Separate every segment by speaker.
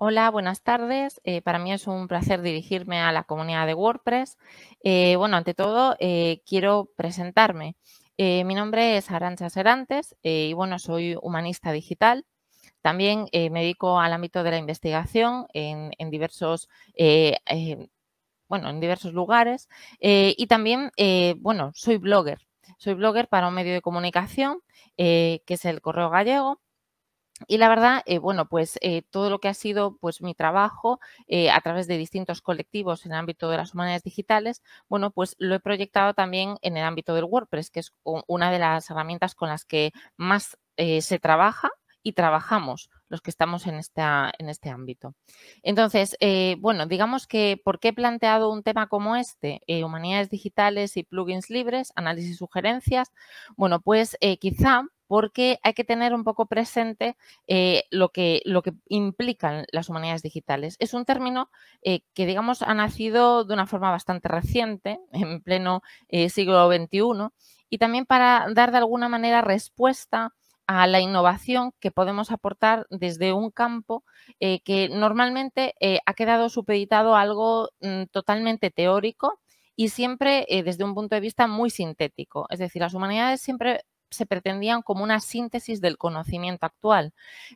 Speaker 1: Hola, buenas tardes. Eh, para mí es un placer dirigirme a la comunidad de WordPress. Eh, bueno, ante todo, eh, quiero presentarme. mi nombre es Arancha Serantes y bueno, soy humanista digital. También me dedico al ámbito de la investigación en, en diversos bueno, en diversos lugares. y también, bueno, soy blogger. Soy blogger para un medio de comunicación que es el Correo Gallego. Y la verdad, eh, bueno, pues eh, todo lo que ha sido pues mi trabajo eh, a través de distintos colectivos en el ámbito de las humanidades digitales, bueno, pues lo he proyectado también en el ámbito del WordPress, que es una de las herramientas con las que más se trabaja y trabajamos los que estamos en, en este ámbito. Entonces, bueno, digamos que ¿por qué he planteado un tema como este? humanidades digitales y plugins libres, análisis y sugerencias. Bueno, pues quizá porque hay que tener un poco presente eh, lo, que, lo que implican las humanidades digitales. Es un término eh, que, digamos, ha nacido de una forma bastante reciente, en pleno eh, siglo XXI, y también para dar de alguna manera respuesta a la innovación que podemos aportar desde un campo que normalmente ha quedado supeditado a algo mm, totalmente teórico y siempre desde un punto de vista muy sintético. Es decir, las humanidades siempre se pretendían como una síntesis del conocimiento actual,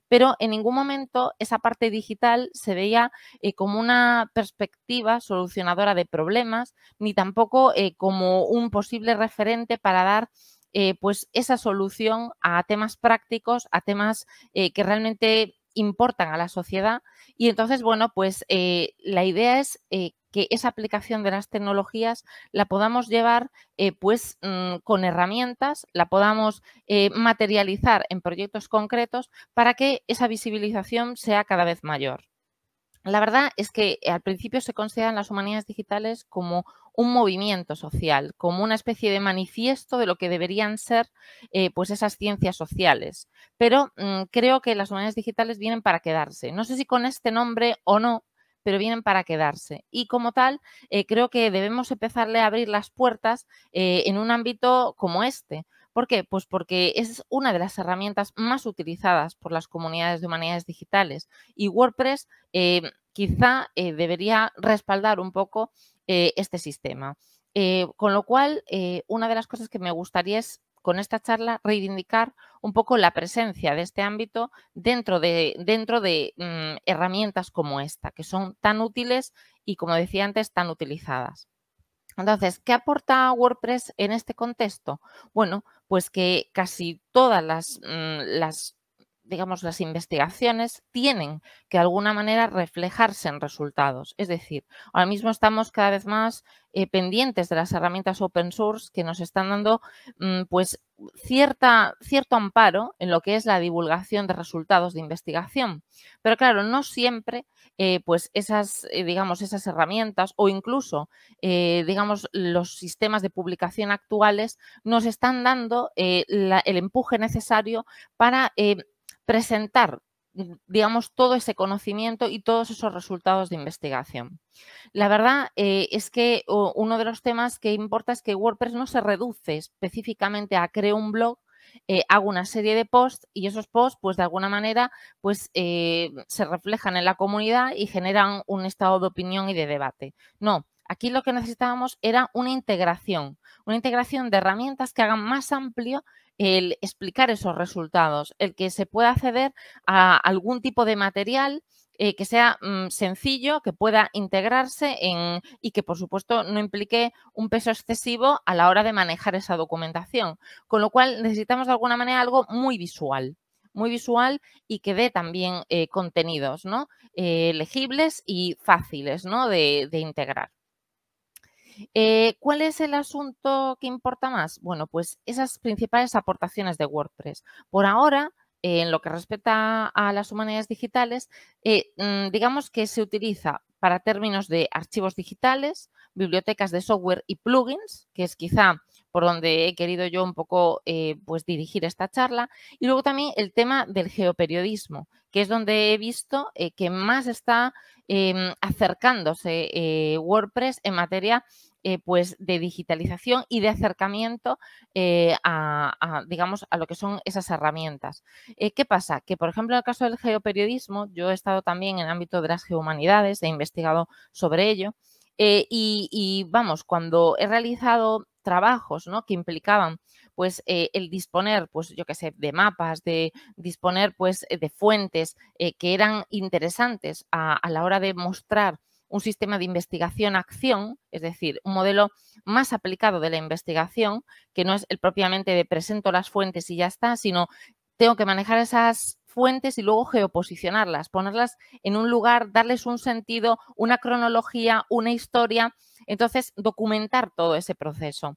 Speaker 1: pero en ningún momento esa parte digital se veía eh, como una perspectiva solucionadora de problemas, ni tampoco eh, como un posible referente para dar eh, pues esa solución a temas prácticos, a temas que realmente importan a la sociedad. Y entonces, bueno, pues eh, la idea es eh, que esa aplicación de las tecnologías la podamos llevar eh, pues mm, con herramientas, la podamos materializar en proyectos concretos para que esa visibilización sea cada vez mayor. La verdad es que eh, al principio se consideran las humanidades digitales como un movimiento social, como una especie de manifiesto de lo que deberían ser eh, pues esas ciencias sociales. Pero mm, creo que las humanidades digitales vienen para quedarse. No sé si con este nombre o no, pero vienen para quedarse. Y como tal, eh, creo que debemos empezarle a abrir las puertas en un ámbito como este, ¿Por qué? Pues porque es una de las herramientas más utilizadas por las comunidades de humanidades digitales y WordPress eh, quizá eh, debería respaldar un poco eh, este sistema. con lo cual, una de las cosas que me gustaría es con esta charla reivindicar un poco la presencia de este ámbito dentro de, dentro de mm, herramientas como esta, que son tan útiles y, como decía antes, tan utilizadas. Entonces, ¿qué aporta WordPress en este contexto? Bueno, pues que casi todas las, mm, las digamos, las investigaciones tienen que de alguna manera reflejarse en resultados. Es decir, ahora mismo estamos cada vez más eh, pendientes de las herramientas open source que nos están dando mm, pues cierta, cierto amparo en lo que es la divulgación de resultados de investigación. Pero claro, no siempre eh, pues esas, eh, digamos, esas herramientas o incluso digamos, los sistemas de publicación actuales nos están dando el empuje necesario para presentar mm, digamos, todo ese conocimiento y todos esos resultados de investigación. La verdad eh, es que uno de los temas que importa es que WordPress no se reduce específicamente a crear un blog, eh, hago una serie de posts y esos posts, pues de alguna manera, pues eh, se reflejan en la comunidad y generan un estado de opinión y de debate. No, aquí lo que necesitábamos era una integración, una integración de herramientas que hagan más amplio el explicar esos resultados, el que se pueda acceder a algún tipo de material eh, que sea mm, sencillo, que pueda integrarse en, y que, por supuesto, no implique un peso excesivo a la hora de manejar esa documentación. Con lo cual, necesitamos de alguna manera algo muy visual muy visual y que dé también eh, contenidos ¿no? Eh, legibles y fáciles ¿no? de, de integrar. Eh, ¿Cuál es el asunto que importa más? Bueno, pues esas principales aportaciones de WordPress. Por ahora, eh, en lo que respecta a las humanidades digitales, eh, mm, digamos que se utiliza para términos de archivos digitales, bibliotecas de software y plugins, que es quizá por donde he querido yo un poco eh, pues dirigir esta charla. Y luego también el tema del geoperiodismo, que es donde he visto eh, que más está em, acercándose eh, WordPress en materia pues de digitalización y de acercamiento a, digamos, a lo que son esas herramientas. ¿Qué pasa? Que, por ejemplo, en el caso del geoperiodismo, yo he estado también en el ámbito de las geohumanidades, he investigado sobre ello. y, y, vamos, cuando he realizado trabajos ¿no? que implicaban pues eh, el disponer, pues yo qué sé, de mapas, de disponer pues eh, de fuentes eh, que eran interesantes a, a la hora de mostrar un sistema de investigación-acción, es decir, un modelo más aplicado de la investigación, que no es el propiamente de presento las fuentes y ya está, sino tengo que manejar esas fuentes y luego geoposicionarlas, ponerlas en un lugar, darles un sentido, una cronología, una historia. Entonces, documentar todo ese proceso.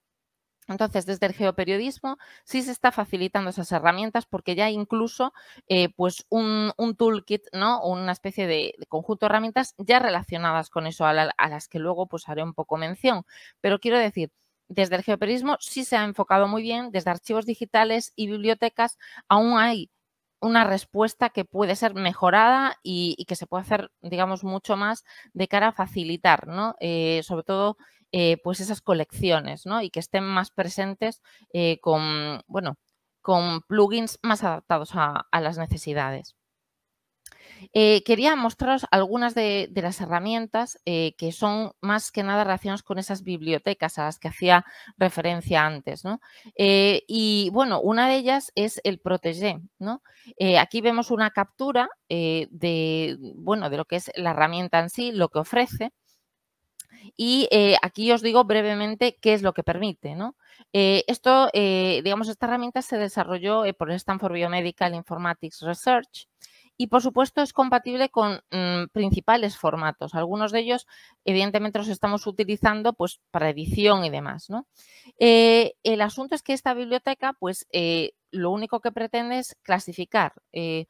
Speaker 1: Entonces, desde el geoperiodismo sí se está facilitando esas herramientas porque ya incluso eh, pues un, toolkit, ¿no? una especie de, conjunto de herramientas ya relacionadas con eso, a, las que luego pues haré un poco mención. Pero quiero decir, desde el geoperiodismo sí se ha enfocado muy bien, desde archivos digitales y bibliotecas aún hay una respuesta que puede ser mejorada y, que se puede hacer, digamos, mucho más de cara a facilitar, ¿no? Eh, sobre todo, eh, pues esas colecciones, ¿no? Y que estén más presentes eh, con, bueno, con plugins más adaptados a las necesidades. Eh, quería mostraros algunas de, las herramientas eh, que son más que nada relacionadas con esas bibliotecas a las que hacía referencia antes. Eh, y bueno, una de ellas es el Protege. aquí vemos una captura de, lo que es la herramienta en sí, lo que ofrece. Y aquí os digo brevemente qué es lo que permite. esto, esta herramienta se desarrolló por Stanford Biomedical Informatics Research y por supuesto es compatible con mm, principales formatos. Algunos de ellos, evidentemente, los estamos utilizando pues, para edición y demás. ¿no? Eh, el asunto es que esta biblioteca, pues eh, lo único que pretende es clasificar, eh,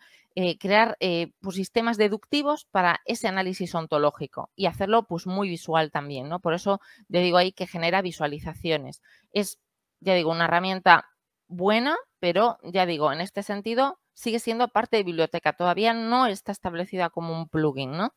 Speaker 1: crear pues, sistemas deductivos para ese análisis ontológico y hacerlo pues, muy visual también. ¿no? Por eso le digo ahí que genera visualizaciones. Es, ya digo, una herramienta buena, pero ya digo, en este sentido sigue siendo parte de biblioteca, todavía no está establecida como un plugin, ¿no?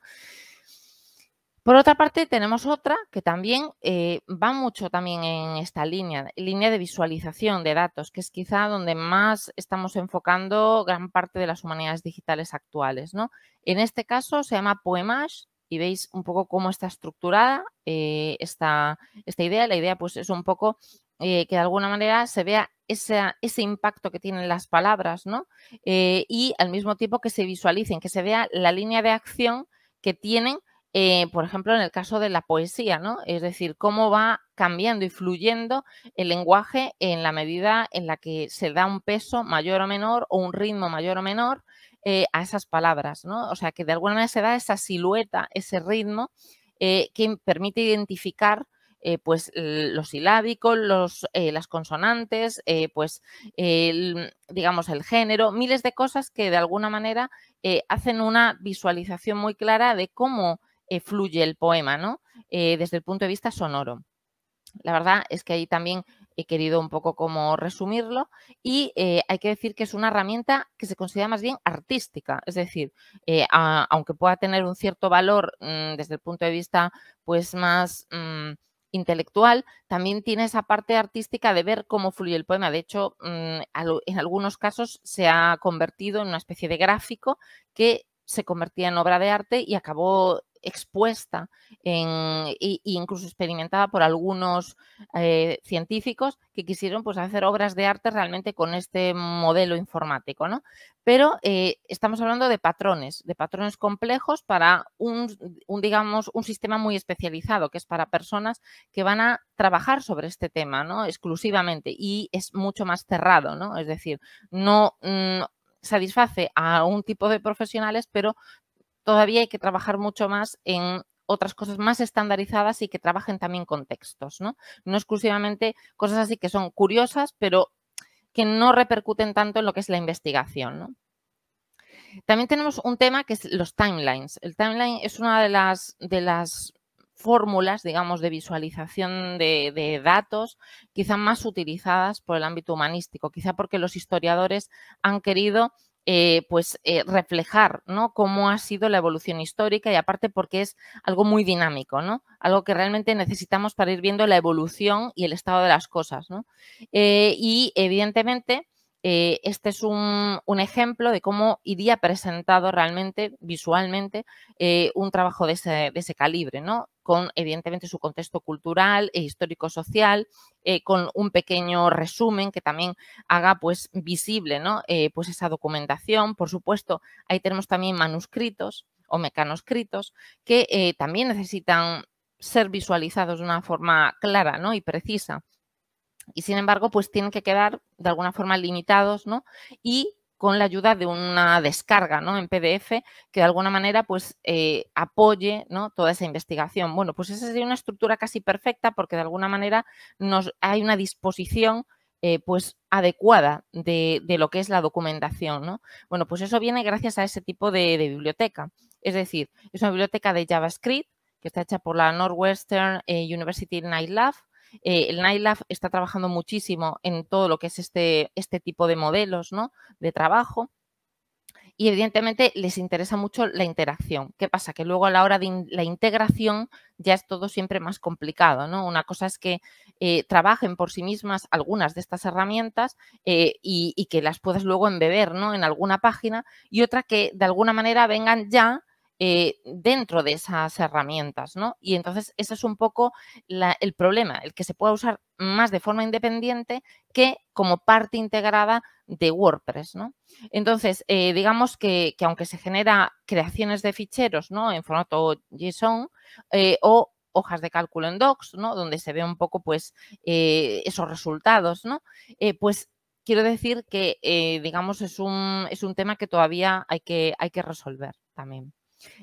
Speaker 1: Por otra parte, tenemos otra que también eh, va mucho también en esta línea, línea de visualización de datos, que es quizá donde más estamos enfocando gran parte de las humanidades digitales actuales. ¿no? En este caso se llama poemas y veis un poco cómo está estructurada eh, esta, idea. La idea pues, es un poco eh, que de alguna manera se vea ese impacto que tienen las palabras, ¿no? Eh, y al mismo tiempo que se visualicen, que se vea la línea de acción que tienen, eh, por ejemplo, en el caso de la poesía, ¿no? Es decir, cómo va cambiando y fluyendo el lenguaje en la medida en la que se da un peso mayor o menor o un ritmo mayor o menor eh, a esas palabras, ¿no? O sea, que de alguna manera se da esa silueta, ese ritmo que permite identificar eh, pues los silábicos, eh, las consonantes, eh, pues digamos el género, miles de cosas que de alguna manera hacen una visualización muy clara de cómo fluye el poema, ¿no? desde el punto de vista sonoro. La verdad es que ahí también he querido un poco como resumirlo y hay que decir que es una herramienta que se considera más bien artística, es decir, aunque pueda tener un cierto valor mm, desde el punto de vista pues más mm, intelectual, también tiene esa parte artística de ver cómo fluye el poema. De hecho, mm, en algunos casos se ha convertido en una especie de gráfico que se convertía en obra de arte y acabó expuesta e, incluso experimentada por algunos eh, científicos que quisieron pues, hacer obras de arte realmente con este modelo informático. ¿no? Pero eh, estamos hablando de patrones, de patrones complejos para un, digamos, un sistema muy especializado, que es para personas que van a trabajar sobre este tema ¿no? exclusivamente y es mucho más cerrado, ¿no? es decir, no... Mm, satisface a un tipo de profesionales, pero todavía hay que trabajar mucho más en otras cosas más estandarizadas y que trabajen también con textos, ¿no? No exclusivamente cosas así que son curiosas, pero que no repercuten tanto en lo que es la investigación, También tenemos un tema que es los timelines. El timeline es una de las, de las fórmulas, digamos, de visualización de, de, datos, quizá más utilizadas por el ámbito humanístico, quizá porque los historiadores han querido eh, pues eh, reflejar ¿no? cómo ha sido la evolución histórica y aparte porque es algo muy dinámico, ¿no? algo que realmente necesitamos para ir viendo la evolución y el estado de las cosas. Eh, y evidentemente eh, este es un, ejemplo de cómo iría presentado realmente, visualmente, eh, un trabajo de ese, calibre, ¿no? con evidentemente su contexto cultural e histórico-social, eh, con un pequeño resumen que también haga pues visible ¿no? pues esa documentación. Por supuesto, ahí tenemos también manuscritos o mecanoscritos que también necesitan ser visualizados de una forma clara ¿no? y precisa y sin embargo pues tienen que quedar de alguna forma limitados ¿no? y con la ayuda de una descarga ¿no? en PDF que de alguna manera pues eh, apoye ¿no? toda esa investigación. Bueno, pues esa sería una estructura casi perfecta porque de alguna manera nos, hay una disposición eh, pues adecuada de, lo que es la documentación. ¿no? Bueno, pues eso viene gracias a ese tipo de, de, biblioteca. Es decir, es una biblioteca de JavaScript que está hecha por la Northwestern eh, University Night Lab eh, el NILAF está trabajando muchísimo en todo lo que es este, este, tipo de modelos ¿no? de trabajo y evidentemente les interesa mucho la interacción. ¿Qué pasa? Que luego a la hora de la integración ya es todo siempre más complicado, ¿no? Una cosa es que eh, trabajen por sí mismas algunas de estas herramientas eh, y, que las puedas luego embeber, ¿no? En alguna página y otra que de alguna manera vengan ya eh, dentro de esas herramientas, ¿no? Y entonces ese es un poco el problema, el que se pueda usar más de forma independiente que como parte integrada de WordPress, ¿no? Entonces, eh, digamos que, aunque se genera creaciones de ficheros, En formato JSON eh, o hojas de cálculo en Docs, ¿no? Donde se ve un poco, pues, esos resultados, ¿no? pues quiero decir que, digamos, es un, es un tema que todavía hay que, hay que resolver también.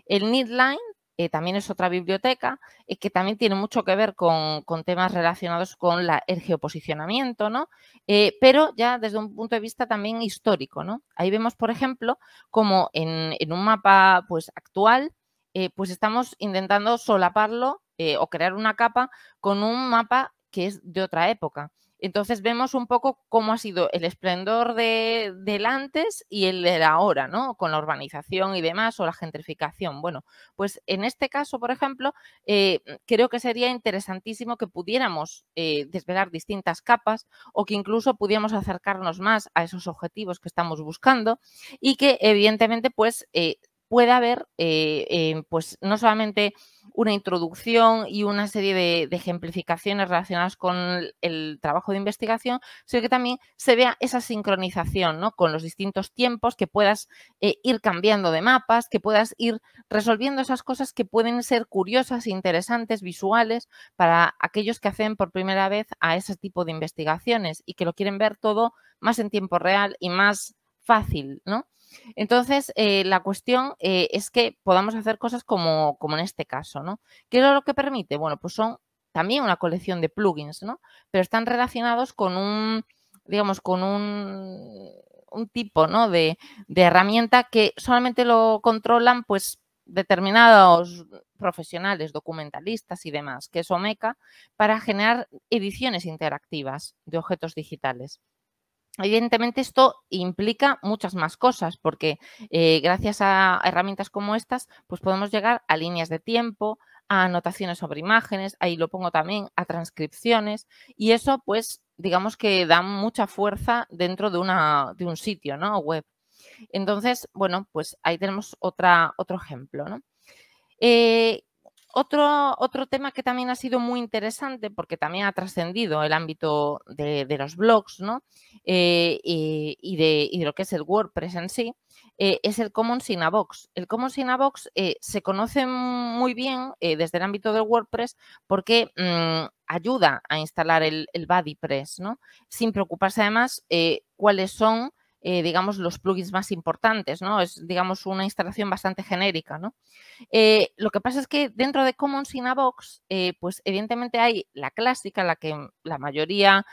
Speaker 1: El Needline eh, también es otra biblioteca eh, que también tiene mucho que ver con, temas relacionados con la, el geoposicionamiento, ¿no? Eh, pero ya desde un punto de vista también histórico. ¿no? Ahí vemos, por ejemplo, como en, un mapa pues, actual, pues estamos intentando solaparlo o crear una capa con un mapa que es de otra época. Entonces vemos un poco cómo ha sido el esplendor de, del antes y el del ahora, ¿no? Con la urbanización y demás o la gentrificación. Bueno, pues en este caso, por ejemplo, eh, creo que sería interesantísimo que pudiéramos eh, desvelar distintas capas o que incluso pudiéramos acercarnos más a esos objetivos que estamos buscando y que evidentemente pues eh, puede haber eh, eh, pues no solamente una introducción y una serie de, ejemplificaciones relacionadas con el trabajo de investigación, sino que también se vea esa sincronización ¿no? con los distintos tiempos, que puedas eh, ir cambiando de mapas, que puedas ir resolviendo esas cosas que pueden ser curiosas, interesantes, visuales para aquellos que hacen por primera vez a ese tipo de investigaciones y que lo quieren ver todo más en tiempo real y más fácil, ¿no? Entonces, eh, la cuestión eh, es que podamos hacer cosas como, como en este caso, ¿no? ¿Qué es lo que permite? Bueno, pues son también una colección de plugins, ¿no? Pero están relacionados con un, digamos, con un, tipo, De, herramienta que solamente lo controlan, pues, determinados profesionales, documentalistas y demás, que es Omeka, para generar ediciones interactivas de objetos digitales. Evidentemente esto implica muchas más cosas porque eh, gracias a herramientas como estas pues podemos llegar a líneas de tiempo, a anotaciones sobre imágenes, ahí lo pongo también, a transcripciones y eso pues digamos que da mucha fuerza dentro de, una, de un sitio ¿no? web. Entonces, bueno, pues ahí tenemos otra, otro ejemplo. ¿no? Eh, otro, otro tema que también ha sido muy interesante, porque también ha trascendido el ámbito de, los blogs ¿no? Eh, y, de, lo que es el WordPress en sí, eh, es el Common in Box. El Common in Box eh, se conoce muy bien desde el ámbito del WordPress porque mm, ayuda a instalar el, el BuddyPress, ¿no? sin preocuparse además cuáles son eh, digamos, los plugins más importantes, ¿no? Es, digamos, una instalación bastante genérica, ¿no? Eh, lo que pasa es que dentro de Commons in eh, pues evidentemente hay la clásica, la que la mayoría,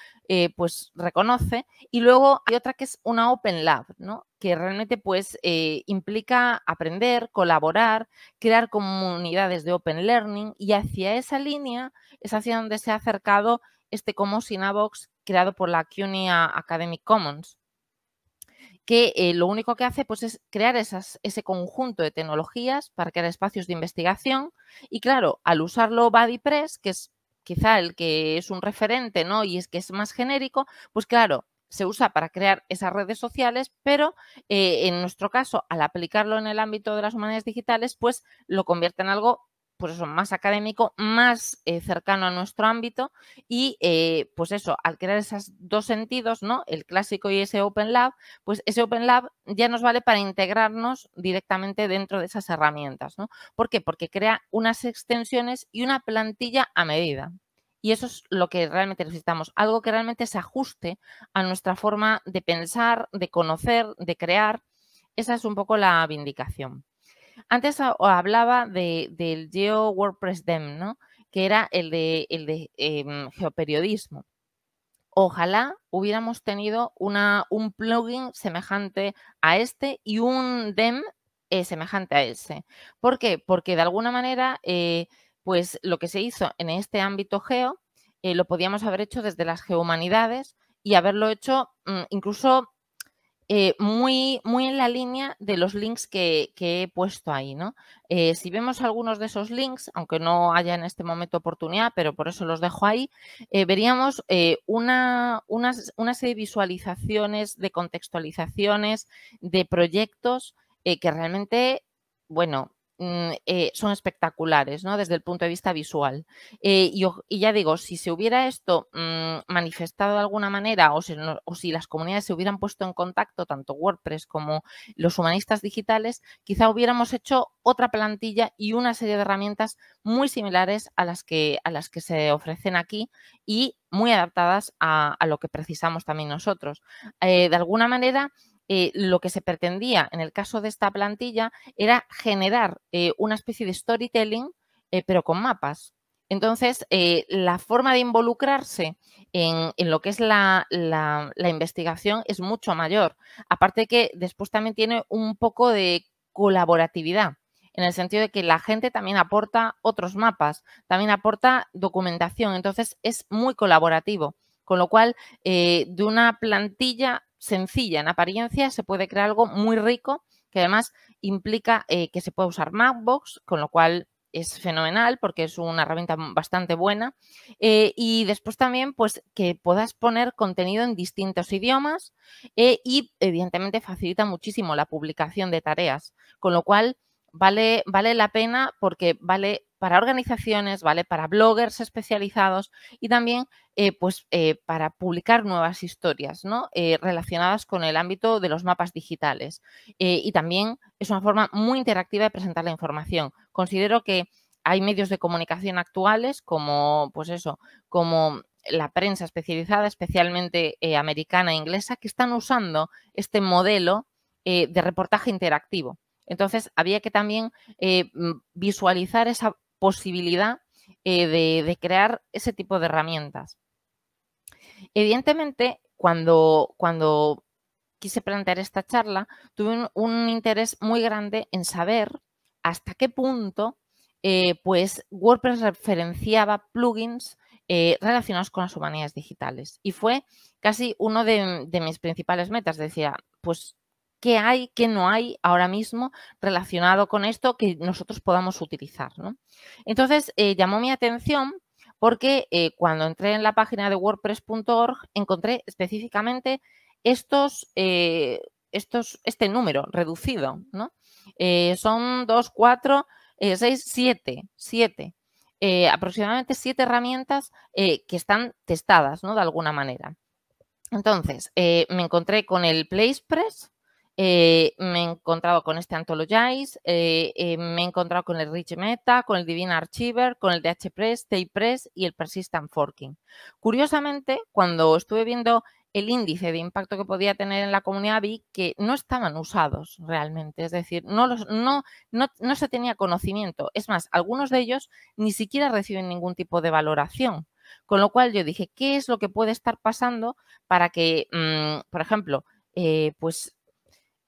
Speaker 1: pues, reconoce, y luego hay otra que es una Open Lab, ¿no? que realmente pues implica aprender, colaborar, crear comunidades de Open Learning y hacia esa línea es hacia donde se ha acercado este Commons Inavox creado por la CUNY Academic Commons que eh, lo único que hace pues, es crear esas, ese conjunto de tecnologías para crear espacios de investigación. Y claro, al usarlo Press, que es quizá el que es un referente ¿no? y es que es más genérico, pues claro, se usa para crear esas redes sociales, pero eh, en nuestro caso, al aplicarlo en el ámbito de las humanidades digitales, pues lo convierte en algo pues eso, más académico, más eh, cercano a nuestro ámbito y eh, pues eso, al crear esos dos sentidos, ¿no? El clásico y ese Open Lab, pues ese Open Lab ya nos vale para integrarnos directamente dentro de esas herramientas, ¿no? ¿Por qué? Porque crea unas extensiones y una plantilla a medida. Y eso es lo que realmente necesitamos, algo que realmente se ajuste a nuestra forma de pensar, de conocer, de crear. Esa es un poco la vindicación. Antes hablaba del Geo WordPress Dem, ¿no? que era el de, el de em, geoperiodismo. Ojalá hubiéramos tenido una, un plugin semejante a este y un DEM eh, semejante a ese. ¿Por qué? Porque de alguna manera, eh, pues lo que se hizo en este ámbito geo eh, lo podíamos haber hecho desde las geohumanidades y haberlo hecho mm, incluso eh, muy, muy en la línea de los links que, he puesto ahí. ¿no? Eh, si vemos algunos de esos links, aunque no haya en este momento oportunidad, pero por eso los dejo ahí, eh, veríamos una, una, serie de visualizaciones, de contextualizaciones, de proyectos que realmente, bueno, Mm, eh, son espectaculares, ¿no? Desde el punto de vista visual. Eh, y, ya digo, si se hubiera esto mm, manifestado de alguna manera o si, las comunidades se hubieran puesto en contacto, tanto WordPress como los humanistas digitales, quizá hubiéramos hecho otra plantilla y una serie de herramientas muy similares a las que, a las que se ofrecen aquí y muy adaptadas a, lo que precisamos también nosotros. Eh, de alguna manera, eh, lo que se pretendía en el caso de esta plantilla era generar eh, una especie de storytelling, eh, pero con mapas. Entonces, la forma de involucrarse en, lo que es la, la, investigación es mucho mayor. Aparte que después también tiene un poco de colaboratividad, en el sentido de que la gente también aporta otros mapas, también aporta documentación, entonces es muy colaborativo. Con lo cual, de una plantilla sencilla en apariencia se puede crear algo muy rico que además implica eh, que se pueda usar Mapbox, con lo cual es fenomenal porque es una herramienta bastante buena. Eh, y después también, pues, que puedas poner contenido en distintos idiomas eh, y, evidentemente, facilita muchísimo la publicación de tareas, con lo cual vale, la pena porque vale para organizaciones, vale para bloggers especializados y también eh, pues, eh, para publicar nuevas historias ¿no? Eh, relacionadas con el ámbito de los mapas digitales. y también es una forma muy interactiva de presentar la información. Considero que hay medios de comunicación actuales como, pues eso, como la prensa especializada, especialmente americana e inglesa, que están usando este modelo de reportaje interactivo. Entonces, había que también eh, mm, visualizar esa posibilidad eh, de, crear ese tipo de herramientas. Evidentemente, cuando, cuando quise plantear esta charla, tuve un, interés muy grande en saber hasta qué punto eh, pues WordPress referenciaba plugins relacionados con las humanidades digitales. Y fue casi uno de, de mis principales metas. Decía, pues qué hay, qué no hay ahora mismo relacionado con esto que nosotros podamos utilizar. ¿no? Entonces, eh, llamó mi atención porque eh, cuando entré en la página de wordpress.org encontré específicamente estos, eh, estos, este número reducido. ¿no? son 2, 4, 6, 7, aproximadamente siete herramientas que están testadas, ¿no? De alguna manera. Entonces, me encontré con el PlacePress, eh, me he encontrado con este Anthologize, eh, eh, me he encontrado con el Rich Meta, con el Divine Archiver, con el DHPress, press y el Persistent Forking. Curiosamente, cuando estuve viendo el índice de impacto que podía tener en la comunidad, vi que no estaban usados realmente, es decir, no, los, no, no, se tenía conocimiento. Es más, algunos de ellos ni siquiera reciben ningún tipo de valoración. Con lo cual yo dije, ¿qué es lo que puede estar pasando para que, mm, por ejemplo, pues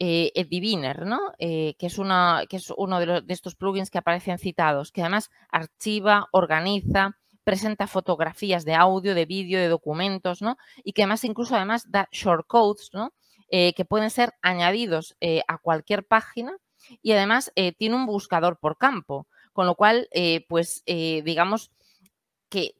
Speaker 1: eh, eh, Diviner, ¿no? Eh, que, es una, que es uno de, estos plugins que aparecen citados, que además archiva, organiza, presenta fotografías de audio, de vídeo, de documentos, ¿no? Y que además incluso además da shortcodes, ¿no? Eh, que pueden ser añadidos a cualquier página y además tiene un buscador por campo, con lo cual, pues, digamos,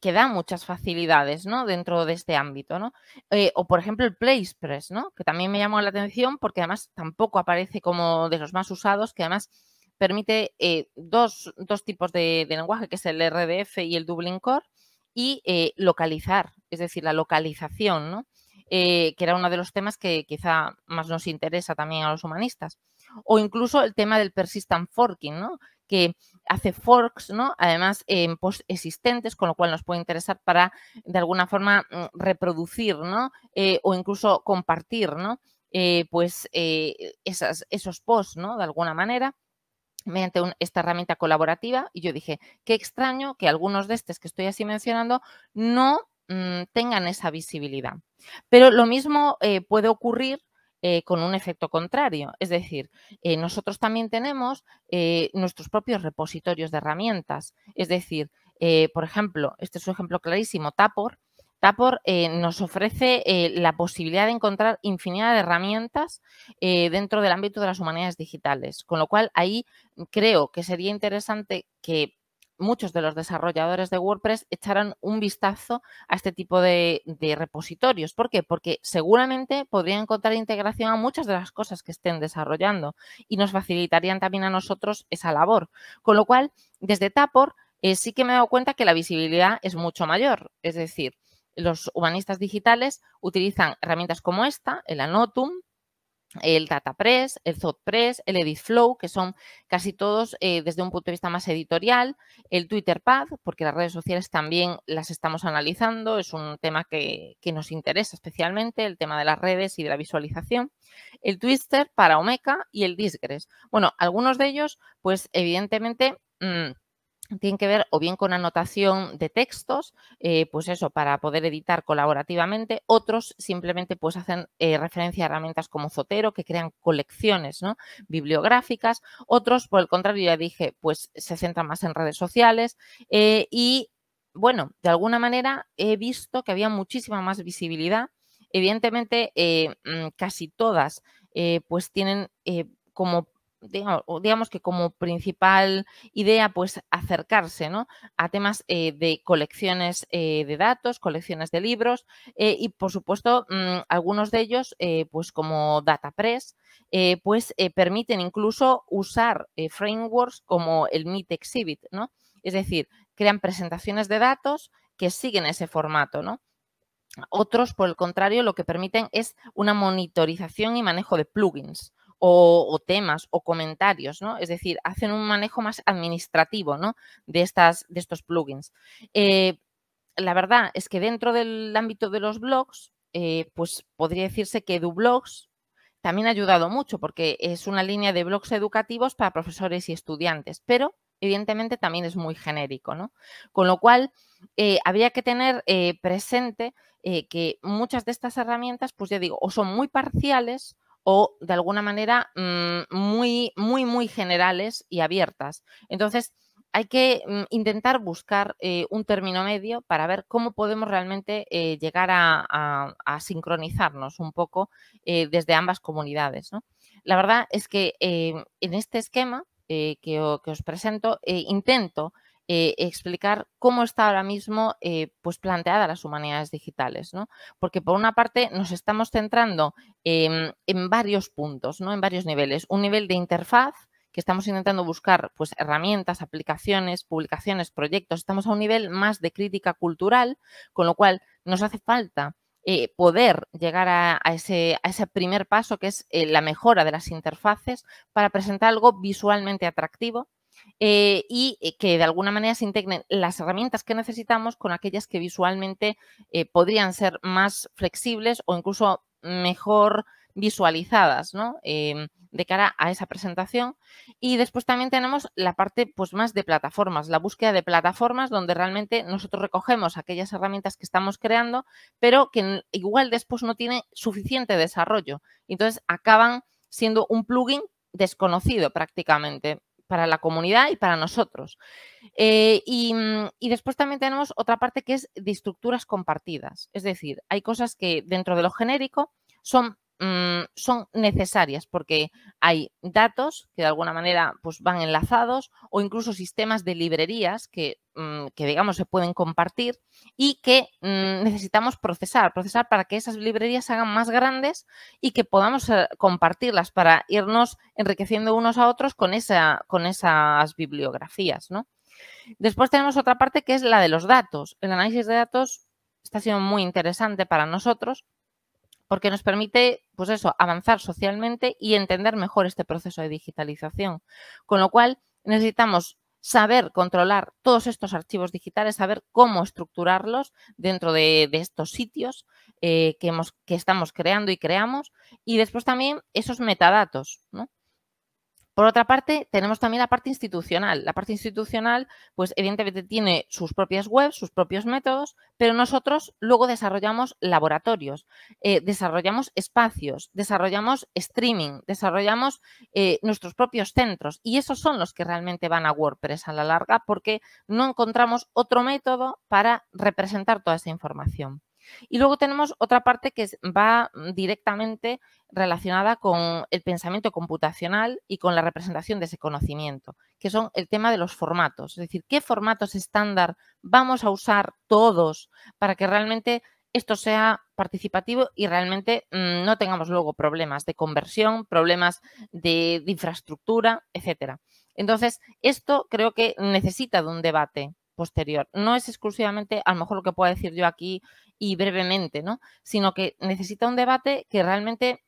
Speaker 1: que, da muchas facilidades ¿no? dentro de este ámbito. ¿no? Eh, o, por ejemplo, el Place ¿no? que también me llamó la atención porque además tampoco aparece como de los más usados, que además permite eh, dos, tipos de, lenguaje, que es el RDF y el Dublin Core, y eh, localizar, es decir, la localización, que era uno de los temas que quizá más nos interesa también a los humanistas. O incluso el tema del persistent forking, ¿no? que hace forks, ¿no? Además, en post existentes, con lo cual nos puede interesar para, de alguna forma, mm, reproducir, ¿no? Eh, o incluso compartir, ¿no? Eh, pues eh, esas, esos posts, ¿no? De alguna manera mediante esta herramienta colaborativa y yo dije, qué extraño que algunos de estos que estoy así mencionando no mm, tengan esa visibilidad. Pero lo mismo puede ocurrir eh, con un efecto contrario. Es decir, eh, nosotros también tenemos eh, nuestros propios repositorios de herramientas. Es decir, por ejemplo, este es un ejemplo clarísimo, Tapor. Tapor nos ofrece la posibilidad de encontrar infinidad de herramientas dentro del ámbito de las humanidades digitales, con lo cual ahí creo que sería interesante que muchos de los desarrolladores de WordPress echaran un vistazo a este tipo de, repositorios. ¿Por qué? Porque seguramente podrían encontrar integración a muchas de las cosas que estén desarrollando y nos facilitarían también a nosotros esa labor. Con lo cual, desde Tapor eh, sí que me he dado cuenta que la visibilidad es mucho mayor. Es decir, los humanistas digitales utilizan herramientas como esta, el Anotum, el DataPress, el ZotPress, el EditFlow, que son casi todos eh, desde un punto de vista más editorial, el TwitterPad, porque las redes sociales también las estamos analizando, es un tema que, nos interesa especialmente, el tema de las redes y de la visualización, el Twister para Omeka y el Disgres. Bueno, algunos de ellos, pues evidentemente... Mm, tienen que ver o bien con anotación de textos, eh, pues eso, para poder editar colaborativamente, otros simplemente pues hacen eh, referencia a herramientas como Zotero, que crean colecciones ¿no? bibliográficas, otros, por el contrario, ya dije, pues se centran más en redes sociales eh, y, bueno, de alguna manera he visto que había muchísima más visibilidad, evidentemente mm, casi todas pues tienen como digamos, que como principal idea, pues acercarse a temas eh, de colecciones eh, de datos, colecciones de libros eh, y, por supuesto, mm, algunos de ellos, pues como DataPress, pues permiten incluso usar frameworks como el Meet Exhibit, ¿no? Es decir, crean presentaciones de datos que siguen ese formato, ¿no? Otros, por el contrario, lo que permiten es una monitorización y manejo de plugins o, temas o comentarios, ¿no? Es decir, hacen un manejo más administrativo, ¿no? De, estas, de estos plugins. Eh, la verdad es que dentro del ámbito de los blogs, eh, pues podría decirse que EduBlogs también ha ayudado mucho porque es una línea de blogs educativos para profesores y estudiantes, pero evidentemente también es muy genérico, ¿no? Con lo cual, eh, habría que tener presente que muchas de estas herramientas, pues ya digo, o son muy parciales o de alguna manera mm, muy, muy, muy generales y abiertas. Entonces, hay que mm, intentar buscar eh, un término medio para ver cómo podemos realmente eh, llegar a, sincronizarnos un poco eh, desde ambas comunidades. ¿no? La verdad es que en este esquema que, os presento intento eh, explicar cómo está ahora mismo eh, pues planteada las humanidades digitales, ¿no? Porque por una parte nos estamos centrando en varios puntos, ¿no? En varios niveles. Un nivel de interfaz, que estamos intentando buscar pues, herramientas, aplicaciones, publicaciones, proyectos. Estamos a un nivel más de crítica cultural, con lo cual nos hace falta eh, poder llegar a, ese, primer paso que es la mejora de las interfaces para presentar algo visualmente atractivo eh, y eh, que de alguna manera se integren las herramientas que necesitamos con aquellas que visualmente eh, podrían ser más flexibles o incluso mejor visualizadas em, de cara a esa presentación. Y después también tenemos la parte pues, más de plataformas, la búsqueda de plataformas donde realmente nosotros recogemos aquellas herramientas que estamos creando, pero que igual después no tiene suficiente desarrollo. Entonces acaban siendo un plugin desconocido prácticamente para la comunidad y para nosotros. Eh, y, mm, y, después también tenemos otra parte que es de estructuras compartidas. Es decir, hay cosas que dentro de lo genérico son Mm, son necesarias porque hay datos que de alguna manera pues, van enlazados o incluso sistemas de librerías que, mm, digamos se pueden compartir y que mm, necesitamos procesar, procesar para que esas librerías se hagan más grandes y que podamos eh, compartirlas para irnos enriqueciendo unos a otros con, esa, con esas bibliografías. Después tenemos otra parte que es la de los datos. El análisis de datos está siendo muy interesante para nosotros porque nos permite, pues eso, avanzar socialmente y entender mejor este proceso de digitalización. Con lo cual, necesitamos saber controlar todos estos archivos digitales, saber cómo estructurarlos dentro de, estos sitios eh, que, hemos, que estamos creando y creamos, y después también esos metadatos, ¿no? Por otra parte, tenemos también la parte institucional. La parte institucional, pues evidentemente tiene sus propias webs, sus propios métodos, pero nosotros luego desarrollamos laboratorios, eh, desarrollamos espacios, desarrollamos streaming, desarrollamos eh, nuestros propios centros y esos son los que realmente van a WordPress a la larga porque no encontramos otro método para representar toda esa información. Y luego tenemos otra parte que va mm, directamente relacionada con el pensamiento computacional y con la representación de ese conocimiento, que son el tema de los formatos, es decir, qué formatos estándar vamos a usar todos para que realmente esto sea participativo y realmente mm, no tengamos luego problemas de conversión, problemas de, de infraestructura, etcétera. Entonces, esto creo que necesita de un debate posterior. No es exclusivamente, a lo mejor lo que pueda decir yo aquí y brevemente, ¿no? Sino que necesita un debate que realmente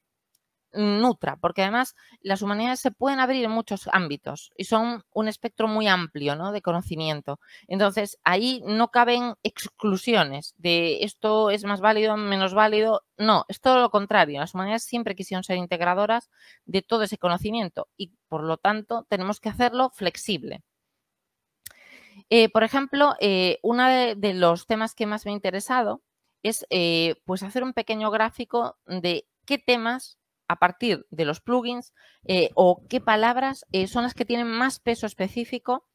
Speaker 1: nutra, porque además las humanidades se pueden abrir en muchos ámbitos y son un espectro muy amplio ¿no? de conocimiento. Entonces, ahí no caben exclusiones de esto es más válido, menos válido. No, es todo lo contrario. Las humanidades siempre quisieron ser integradoras de todo ese conocimiento y, por lo tanto, tenemos que hacerlo flexible. Eh, por ejemplo, eh, uno de, los temas que más me ha interesado es eh, pues hacer un pequeño gráfico de qué temas a partir de los plugins o qué palabras son las que tienen más peso específico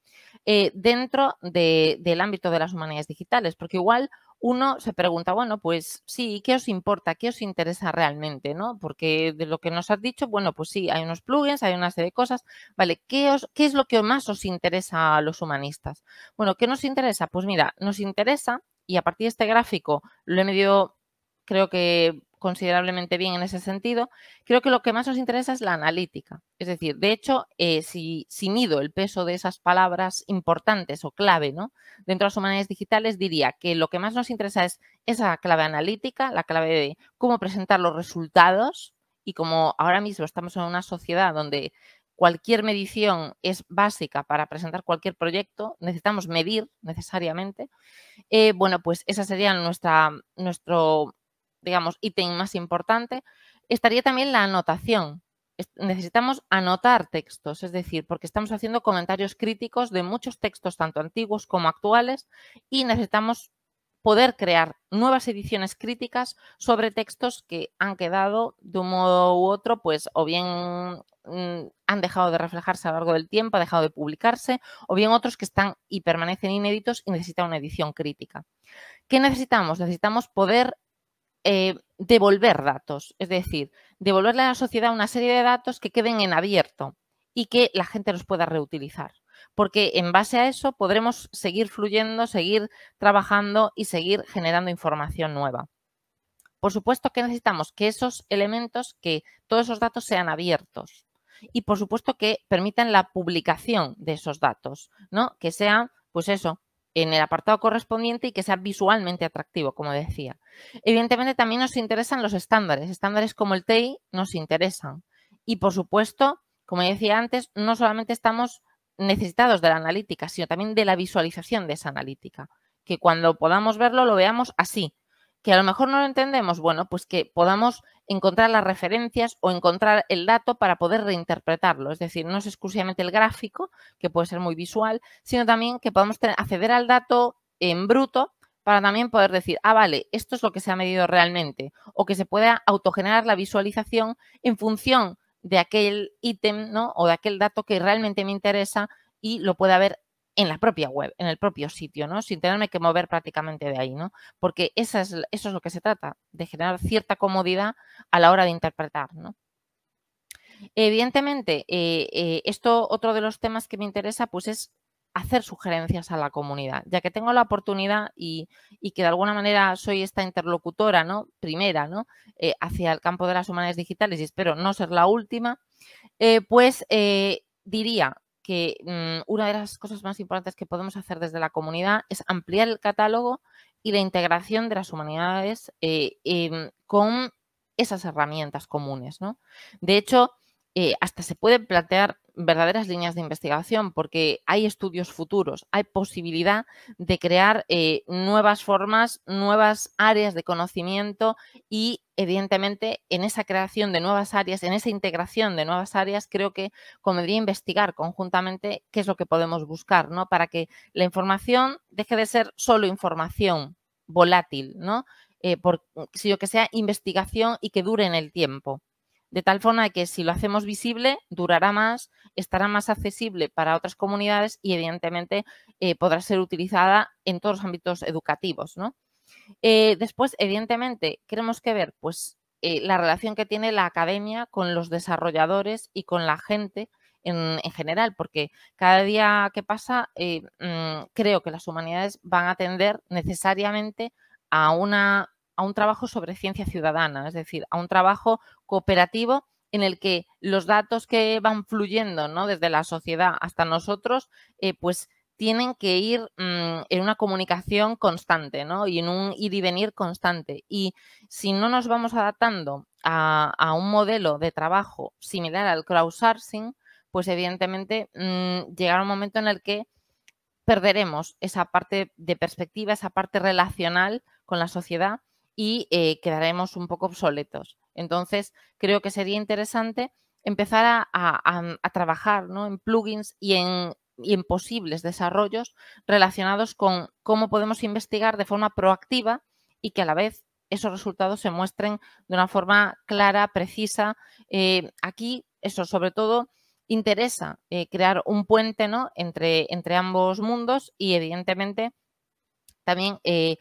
Speaker 1: dentro del ámbito de las humanidades digitales, porque igual uno se pregunta, bueno, pues sí, ¿qué os importa? ¿Qué os interesa realmente? ¿no? Porque de lo que nos has dicho, bueno, pues sí, hay unos plugins, hay una serie de cosas. Vale, ¿qué, ¿qué es lo que más os interesa a los humanistas? Bueno, ¿qué nos interesa? Pues mira, nos interesa, y a partir de este gráfico lo he medido, creo que considerablemente bien en ese sentido. Creo que lo que más nos interesa es la analítica. Es decir, de hecho, eh, si, mido el peso de esas palabras importantes o clave ¿no? dentro de las humanidades digitales, diría que lo que más nos interesa es esa clave analítica, la clave de cómo presentar los resultados. Y como ahora mismo estamos en una sociedad donde cualquier medición es básica para presentar cualquier proyecto, necesitamos medir necesariamente, eh, bueno, pues esa sería nuestra, nuestro digamos, ítem más importante, estaría también la anotación. Necesitamos anotar textos, es decir, porque estamos haciendo comentarios críticos de muchos textos, tanto antiguos como actuales, y necesitamos poder crear nuevas ediciones críticas sobre textos que han quedado de un modo u otro, pues o bien mm, han dejado de reflejarse a lo largo del tiempo, ha dejado de publicarse, o bien otros que están y permanecen inéditos y necesitan una edición crítica. ¿Qué necesitamos? Necesitamos poder eh, devolver datos, es decir, devolverle a la sociedad una serie de datos que queden en abierto y que la gente los pueda reutilizar. Porque en base a eso podremos seguir fluyendo, seguir trabajando y seguir generando información nueva. Por supuesto que necesitamos que esos elementos, que todos esos datos sean abiertos. Y por supuesto que permitan la publicación de esos datos, ¿no? Que sean, pues eso, en el apartado correspondiente y que sea visualmente atractivo, como decía. Evidentemente también nos interesan los estándares. Estándares como el TI nos interesan. Y por supuesto, como decía antes, no solamente estamos necesitados de la analítica, sino también de la visualización de esa analítica. Que cuando podamos verlo lo veamos así, que a lo mejor no lo entendemos, bueno, pues que podamos encontrar las referencias o encontrar el dato para poder reinterpretarlo. Es decir, no es exclusivamente el gráfico, que puede ser muy visual, sino también que podamos acceder al dato en bruto para también poder decir, ah, vale, esto es lo que se ha medido realmente, o que se pueda autogenerar la visualización en función de aquel ítem ¿no? o de aquel dato que realmente me interesa y lo pueda ver en la propia web, en el propio sitio, ¿no? Sin tenerme que mover prácticamente de ahí, ¿no? Porque es, eso es lo que se trata, de generar cierta comodidad a la hora de interpretar, Evidentemente, eh, eh, esto otro de los temas que me interesa, pues es hacer sugerencias a la comunidad, ya que tengo la oportunidad y, que de alguna manera soy esta interlocutora, ¿no? Primera, ¿no? Eh, hacia el campo de las humanidades digitales y espero no ser la última, pues diría, que mm, una de las cosas más importantes que podemos hacer desde la comunidad es ampliar el catálogo y la integración de las humanidades eh, em, con esas herramientas comunes. De hecho, eh, hasta se pueden plantear verdaderas líneas de investigación porque hay estudios futuros, hay posibilidad de crear eh, nuevas formas, nuevas áreas de conocimiento y evidentemente, en esa creación de nuevas áreas, en esa integración de nuevas áreas, creo que convendría investigar conjuntamente qué es lo que podemos buscar, ¿no? Para que la información deje de ser solo información volátil, ¿no? Eh, sino que sea investigación y que dure en el tiempo. De tal forma que si lo hacemos visible, durará más, estará más accesible para otras comunidades y evidentemente eh, podrá ser utilizada en todos los ámbitos educativos, ¿no? Eh, después, evidentemente, queremos que ver pues, eh, la relación que tiene la academia con los desarrolladores y con la gente en, general, porque cada día que pasa eh, mm, creo que las humanidades van a tender necesariamente a, una, a un trabajo sobre ciencia ciudadana, es decir, a un trabajo cooperativo en el que los datos que van fluyendo ¿no? desde la sociedad hasta nosotros, pues tienen que ir mm, en una comunicación constante, ¿no? Y en un ir y venir constante. Y si no nos vamos adaptando a, un modelo de trabajo similar al crowdsourcing, pues evidentemente mm, llegará un momento en el que perderemos esa parte de perspectiva, esa parte relacional con la sociedad y eh, quedaremos un poco obsoletos. Entonces, creo que sería interesante empezar a, a trabajar ¿no? en plugins y en y en posibles desarrollos relacionados con cómo podemos investigar de forma proactiva y que a la vez esos resultados se muestren de una forma clara, precisa. Eh, aquí, eso sobre todo, interesa eh, crear un puente ¿no? entre, entre, ambos mundos y, evidentemente, también eh,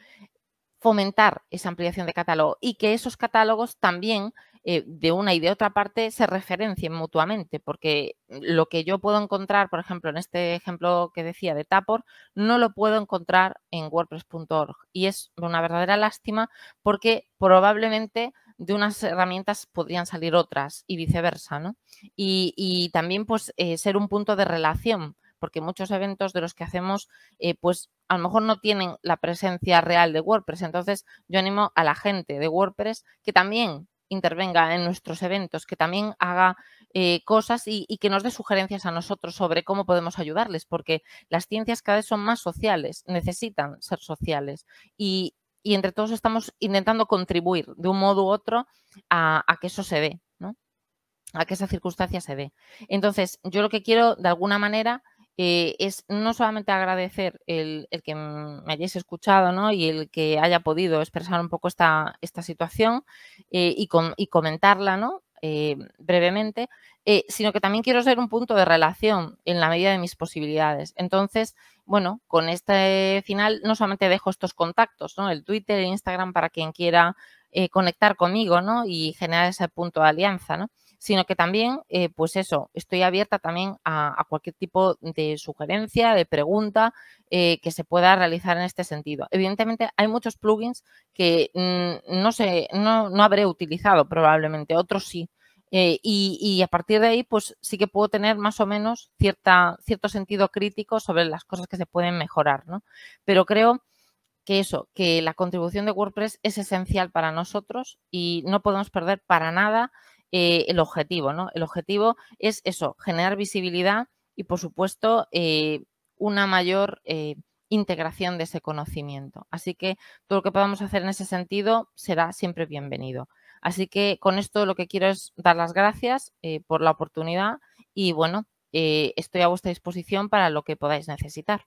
Speaker 1: fomentar esa ampliación de catálogo y que esos catálogos también eh, de una y de otra parte se referencien mutuamente, porque lo que yo puedo encontrar, por ejemplo, en este ejemplo que decía de Tapor, no lo puedo encontrar en WordPress.org. Y es una verdadera lástima porque probablemente de unas herramientas podrían salir otras y viceversa, ¿no? Y, también, pues, eh, ser un punto de relación, porque muchos eventos de los que hacemos, eh, pues, a lo mejor no tienen la presencia real de WordPress. Entonces, yo animo a la gente de WordPress que también intervenga en nuestros eventos, que también haga eh, cosas y, que nos dé sugerencias a nosotros sobre cómo podemos ayudarles, porque las ciencias cada vez son más sociales, necesitan ser sociales y, entre todos estamos intentando contribuir de un modo u otro a, a que eso se dé, ¿no? a que esa circunstancia se dé. Entonces, yo lo que quiero de alguna manera eh, es no solamente agradecer el, que me hayáis escuchado ¿no? y el que haya podido expresar un poco esta, situación eh, y, comentarla ¿no? Eh, brevemente, sino que también quiero ser un punto de relación en la medida de mis posibilidades. Entonces, bueno, con este final no solamente dejo estos contactos, ¿no? el Twitter, e Instagram para quien quiera conectar conmigo ¿no? y generar ese punto de alianza. ¿no? sino que también, eh, pues eso, estoy abierta también a, cualquier tipo de sugerencia, de pregunta eh, que se pueda realizar en este sentido. Evidentemente, hay muchos plugins que mm, no, sé, no, no habré utilizado probablemente, otros sí. Eh, y, a partir de ahí, pues sí que puedo tener más o menos cierta, cierto sentido crítico sobre las cosas que se pueden mejorar, ¿no? Pero creo que eso, que la contribución de WordPress es esencial para nosotros y no podemos perder para nada eh, el objetivo, ¿no? El objetivo es eso, generar visibilidad y, por supuesto, eh, una mayor eh, integración de ese conocimiento. Así que todo lo que podamos hacer en ese sentido será siempre bienvenido. Así que con esto lo que quiero es dar las gracias por la oportunidad y, bueno, estoy a vuestra disposición para lo que podáis necesitar.